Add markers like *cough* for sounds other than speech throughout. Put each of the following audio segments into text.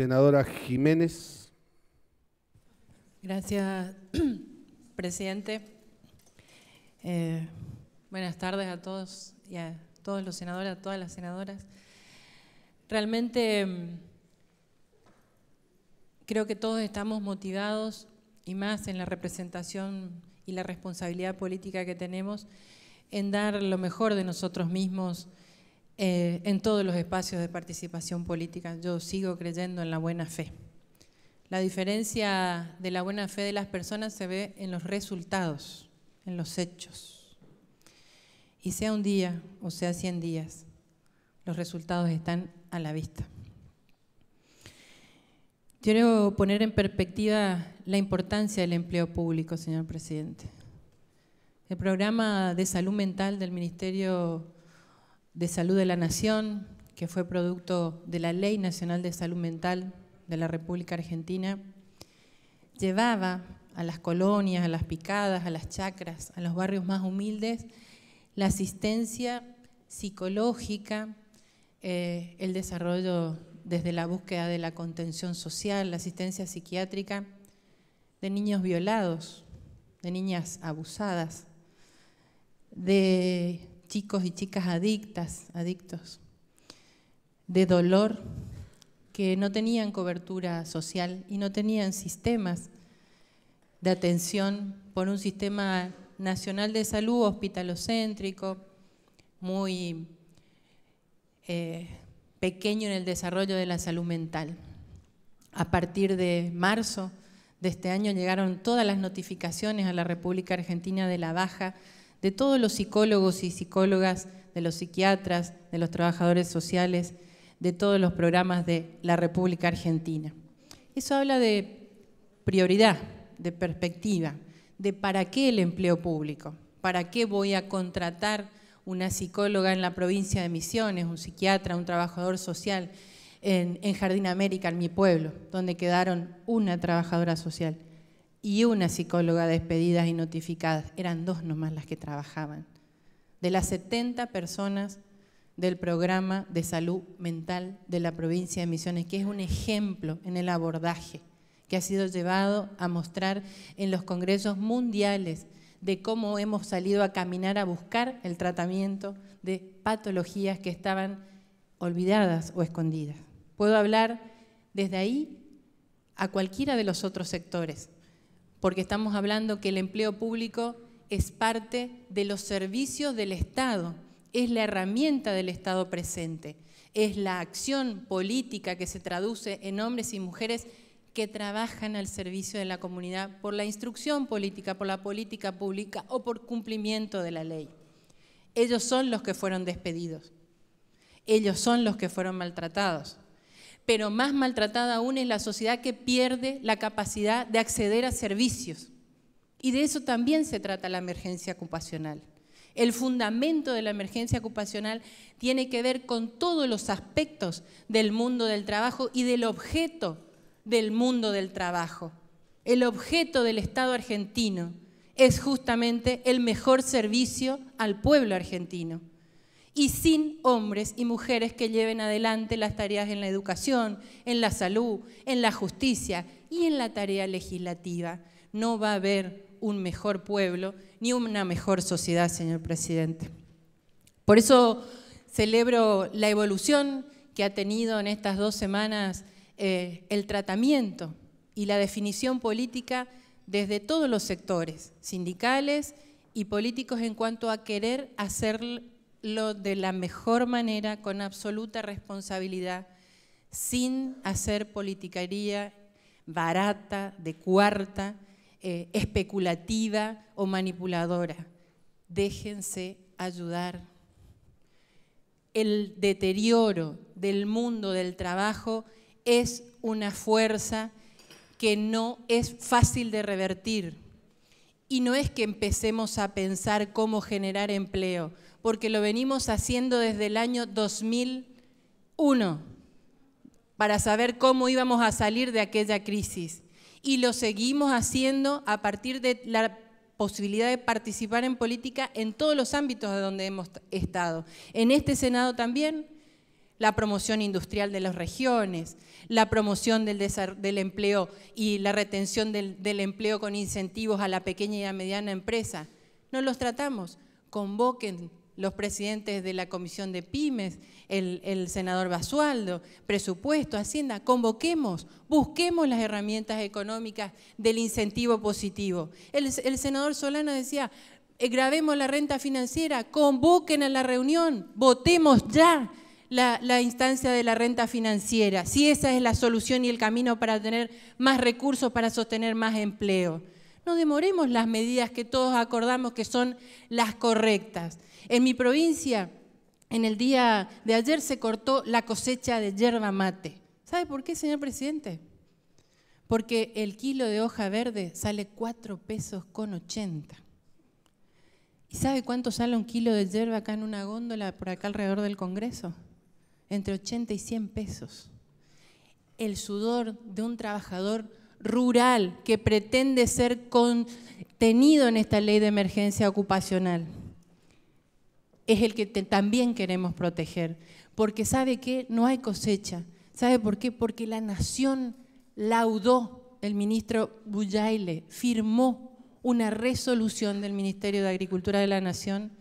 Senadora Jiménez. Gracias, *clears throat* presidente. Eh, buenas tardes a todos y a todos los senadores, a todas las senadoras. Realmente mm, creo que todos estamos motivados y más en la representación y la responsabilidad política que tenemos en dar lo mejor de nosotros mismos eh, en todos los espacios de participación política. Yo sigo creyendo en la buena fe. La diferencia de la buena fe de las personas se ve en los resultados, en los hechos. Y sea un día o sea 100 días, los resultados están a la vista. Quiero poner en perspectiva la importancia del empleo público, señor presidente. El programa de salud mental del Ministerio de Salud de la Nación, que fue producto de la Ley Nacional de Salud Mental de la República Argentina, llevaba a las colonias, a las picadas, a las chacras, a los barrios más humildes, la asistencia psicológica, eh, el desarrollo desde la búsqueda de la contención social, la asistencia psiquiátrica de niños violados, de niñas abusadas, de chicos y chicas adictas, adictos, de dolor, que no tenían cobertura social y no tenían sistemas de atención por un sistema nacional de salud hospitalocéntrico, muy eh, pequeño en el desarrollo de la salud mental. A partir de marzo de este año llegaron todas las notificaciones a la República Argentina de la baja de todos los psicólogos y psicólogas, de los psiquiatras, de los trabajadores sociales, de todos los programas de la República Argentina. Eso habla de prioridad, de perspectiva, de para qué el empleo público, para qué voy a contratar una psicóloga en la provincia de Misiones, un psiquiatra, un trabajador social en, Jardín América, en mi pueblo, donde quedaron una trabajadora social y una psicóloga despedida y notificada. Eran dos nomás las que trabajaban. De las 70 personas del programa de salud mental de la provincia de Misiones, que es un ejemplo en el abordaje que ha sido llevado a mostrar en los congresos mundiales de cómo hemos salido a caminar a buscar el tratamiento de patologías que estaban olvidadas o escondidas. Puedo hablar desde ahí a cualquiera de los otros sectores, porque estamos hablando que el empleo público es parte de los servicios del Estado, es la herramienta del Estado presente, es la acción política que se traduce en hombres y mujeres que trabajan al servicio de la comunidad por la instrucción política, por la política pública o por cumplimiento de la ley. Ellos son los que fueron despedidos. Ellos son los que fueron maltratados pero más maltratada aún es la sociedad que pierde la capacidad de acceder a servicios. Y de eso también se trata la emergencia ocupacional. El fundamento de la emergencia ocupacional tiene que ver con todos los aspectos del mundo del trabajo y del objeto del mundo del trabajo. El objeto del Estado argentino es justamente el mejor servicio al pueblo argentino y sin hombres y mujeres que lleven adelante las tareas en la educación, en la salud, en la justicia y en la tarea legislativa. No va a haber un mejor pueblo ni una mejor sociedad, señor presidente. Por eso celebro la evolución que ha tenido en estas dos semanas eh, el tratamiento y la definición política desde todos los sectores, sindicales y políticos, en cuanto a querer hacer lo de la mejor manera, con absoluta responsabilidad, sin hacer politicaría barata, de cuarta, eh, especulativa o manipuladora. Déjense ayudar. El deterioro del mundo del trabajo es una fuerza que no es fácil de revertir y no es que empecemos a pensar cómo generar empleo, porque lo venimos haciendo desde el año 2001 para saber cómo íbamos a salir de aquella crisis. Y lo seguimos haciendo a partir de la posibilidad de participar en política en todos los ámbitos de donde hemos estado. En este Senado también, la promoción industrial de las regiones, la promoción del, empleo y la retención del, empleo con incentivos a la pequeña y a mediana empresa. No los tratamos. Convoquen los presidentes de la Comisión de Pymes, el, senador Basualdo, presupuesto, Hacienda, convoquemos, busquemos las herramientas económicas del incentivo positivo. El, el senador Solano decía, eh, grabemos la renta financiera, convoquen a la reunión, votemos ya, la, instancia de la renta financiera, si esa es la solución y el camino para tener más recursos, para sostener más empleo. No demoremos las medidas que todos acordamos que son las correctas. En mi provincia, en el día de ayer se cortó la cosecha de yerba mate. ¿Sabe por qué, señor presidente? Porque el kilo de hoja verde sale 4 pesos con 80. ¿Y sabe cuánto sale un kilo de yerba acá en una góndola por acá alrededor del Congreso? entre 80 y 100 pesos. El sudor de un trabajador rural que pretende ser contenido en esta ley de emergencia ocupacional es el que también queremos proteger, porque sabe que no hay cosecha. ¿Sabe por qué? Porque la nación laudó, el ministro Buyaile firmó una resolución del Ministerio de Agricultura de la Nación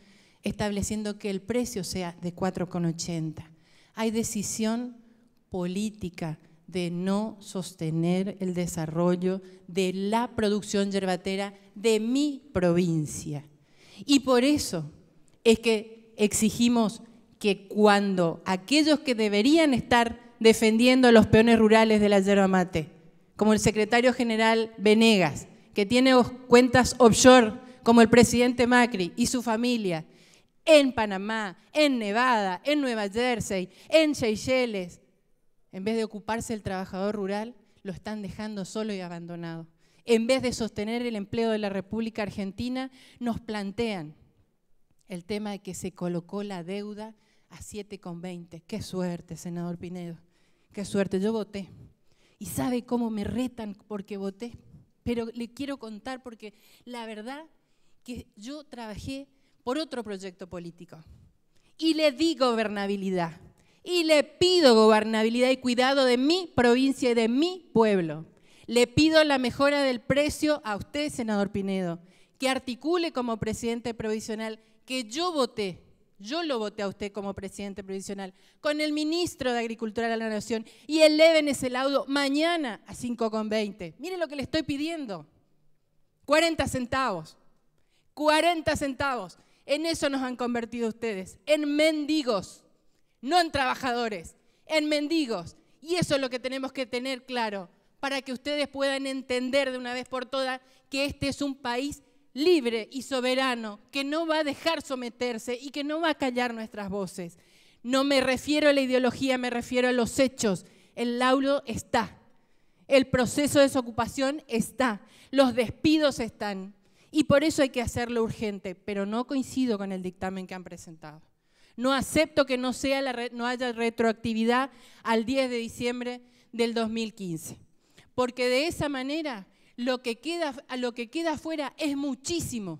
estableciendo que el precio sea de 4,80. Hay decisión política de no sostener el desarrollo de la producción yerbatera de mi provincia. Y por eso es que exigimos que cuando aquellos que deberían estar defendiendo a los peones rurales de la yerba mate, como el secretario general Venegas, que tiene cuentas offshore, como el presidente Macri y su familia, en Panamá, en Nevada, en Nueva Jersey, en Seychelles. En vez de ocuparse el trabajador rural, lo están dejando solo y abandonado. En vez de sostener el empleo de la República Argentina, nos plantean el tema de que se colocó la deuda a 7,20. Qué suerte, senador Pinedo. Qué suerte, yo voté. Y sabe cómo me retan porque voté. Pero le quiero contar porque la verdad que yo trabajé por otro proyecto político. Y le di gobernabilidad. Y le pido gobernabilidad y cuidado de mi provincia y de mi pueblo. Le pido la mejora del precio a usted, senador Pinedo, que articule como presidente provisional que yo voté, yo lo voté a usted como presidente provisional, con el ministro de Agricultura de la Nación y eleven ese laudo mañana a 5,20. Mire lo que le estoy pidiendo. 40 centavos. 40 centavos. En eso nos han convertido ustedes, en mendigos, no en trabajadores, en mendigos. Y eso es lo que tenemos que tener claro para que ustedes puedan entender de una vez por todas que este es un país libre y soberano, que no va a dejar someterse y que no va a callar nuestras voces. No me refiero a la ideología, me refiero a los hechos. El lauro está, el proceso de desocupación está, los despidos están, y por eso hay que hacerlo urgente, pero no coincido con el dictamen que han presentado. No acepto que no, sea la, no haya retroactividad al 10 de diciembre del 2015, porque de esa manera lo que queda, lo que queda fuera es muchísimo,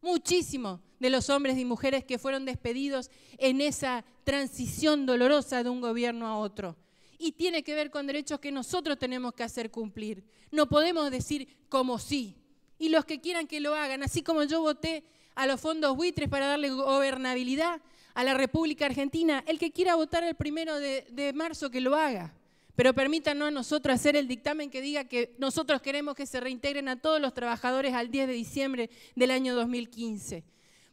muchísimo de los hombres y mujeres que fueron despedidos en esa transición dolorosa de un gobierno a otro. Y tiene que ver con derechos que nosotros tenemos que hacer cumplir. No podemos decir como sí, y los que quieran que lo hagan, así como yo voté a los fondos buitres para darle gobernabilidad a la República Argentina, el que quiera votar el primero de, marzo que lo haga. Pero permítanos a nosotros hacer el dictamen que diga que nosotros queremos que se reintegren a todos los trabajadores al 10 de diciembre del año 2015,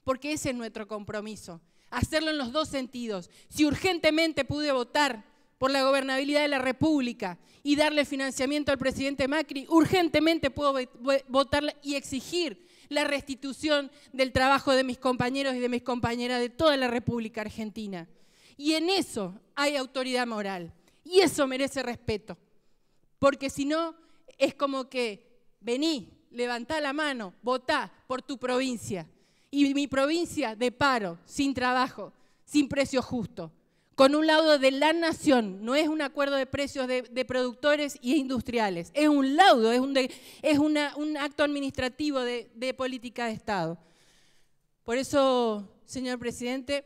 porque ese es nuestro compromiso, hacerlo en los dos sentidos. Si urgentemente pude votar por la gobernabilidad de la República y darle financiamiento al presidente Macri, urgentemente puedo votar y exigir la restitución del trabajo de mis compañeros y de mis compañeras de toda la República Argentina. Y en eso hay autoridad moral. Y eso merece respeto. Porque si no, es como que vení, levantá la mano, votá por tu provincia. Y mi provincia de paro, sin trabajo, sin precio justo con un laudo de la nación, no es un acuerdo de precios de, productores e industriales, es un laudo, es un, acto administrativo de, política de Estado. Por eso, señor presidente,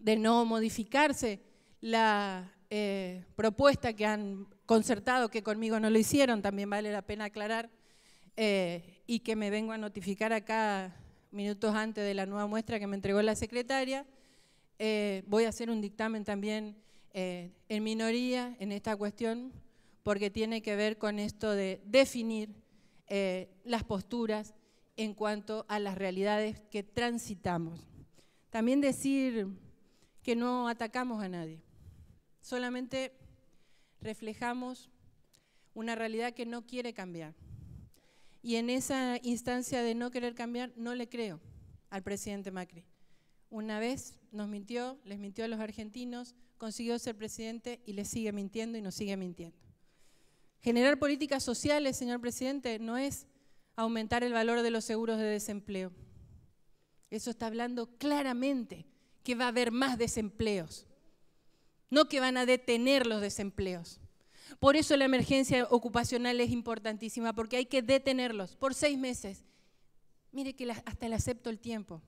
de no modificarse la eh, propuesta que han concertado, que conmigo no lo hicieron, también vale la pena aclarar, eh, y que me vengo a notificar acá minutos antes de la nueva muestra que me entregó la secretaria, eh, voy a hacer un dictamen también eh, en minoría en esta cuestión, porque tiene que ver con esto de definir eh, las posturas en cuanto a las realidades que transitamos. También decir que no atacamos a nadie, solamente reflejamos una realidad que no quiere cambiar. Y en esa instancia de no querer cambiar, no le creo al presidente Macri. Una vez nos mintió, les mintió a los argentinos, consiguió ser presidente y les sigue mintiendo y nos sigue mintiendo. Generar políticas sociales, señor presidente, no es aumentar el valor de los seguros de desempleo. Eso está hablando claramente que va a haber más desempleos, no que van a detener los desempleos. Por eso la emergencia ocupacional es importantísima, porque hay que detenerlos por seis meses. Mire que hasta le acepto el tiempo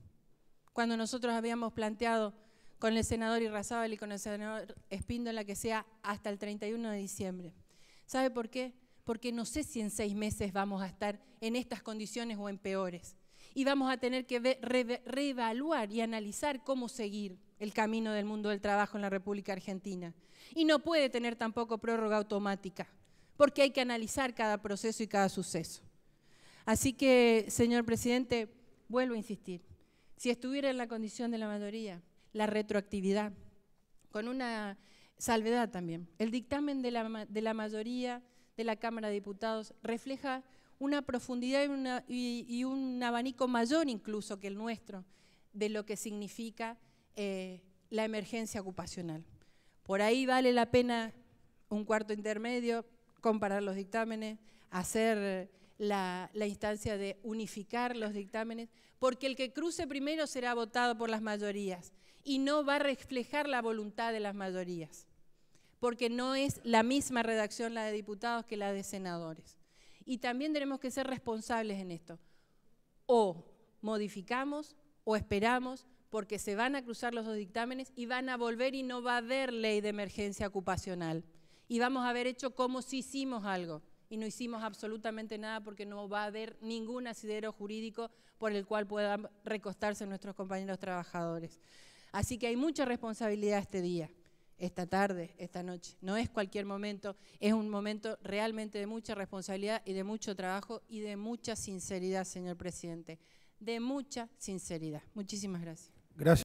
cuando nosotros habíamos planteado con el senador Irrazábal y con el senador Espíndola que sea hasta el 31 de diciembre. ¿Sabe por qué? Porque no sé si en seis meses vamos a estar en estas condiciones o en peores. Y vamos a tener que reevaluar y analizar cómo seguir el camino del mundo del trabajo en la República Argentina. Y no puede tener tampoco prórroga automática, porque hay que analizar cada proceso y cada suceso. Así que, señor presidente, vuelvo a insistir, si estuviera en la condición de la mayoría, la retroactividad, con una salvedad también. El dictamen de la, mayoría de la Cámara de Diputados refleja una profundidad y, un abanico mayor incluso que el nuestro de lo que significa eh, la emergencia ocupacional. Por ahí vale la pena un cuarto intermedio, comparar los dictámenes, hacer la, instancia de unificar los dictámenes, porque el que cruce primero será votado por las mayorías y no va a reflejar la voluntad de las mayorías, porque no es la misma redacción la de diputados que la de senadores. Y también tenemos que ser responsables en esto. O modificamos o esperamos porque se van a cruzar los dos dictámenes y van a volver y no va a haber ley de emergencia ocupacional. Y vamos a haber hecho como si hicimos algo y no hicimos absolutamente nada porque no va a haber ningún asidero jurídico por el cual puedan recostarse nuestros compañeros trabajadores. Así que hay mucha responsabilidad este día, esta tarde, esta noche. No es cualquier momento, es un momento realmente de mucha responsabilidad y de mucho trabajo y de mucha sinceridad, señor presidente. De mucha sinceridad. Muchísimas gracias. Gracias.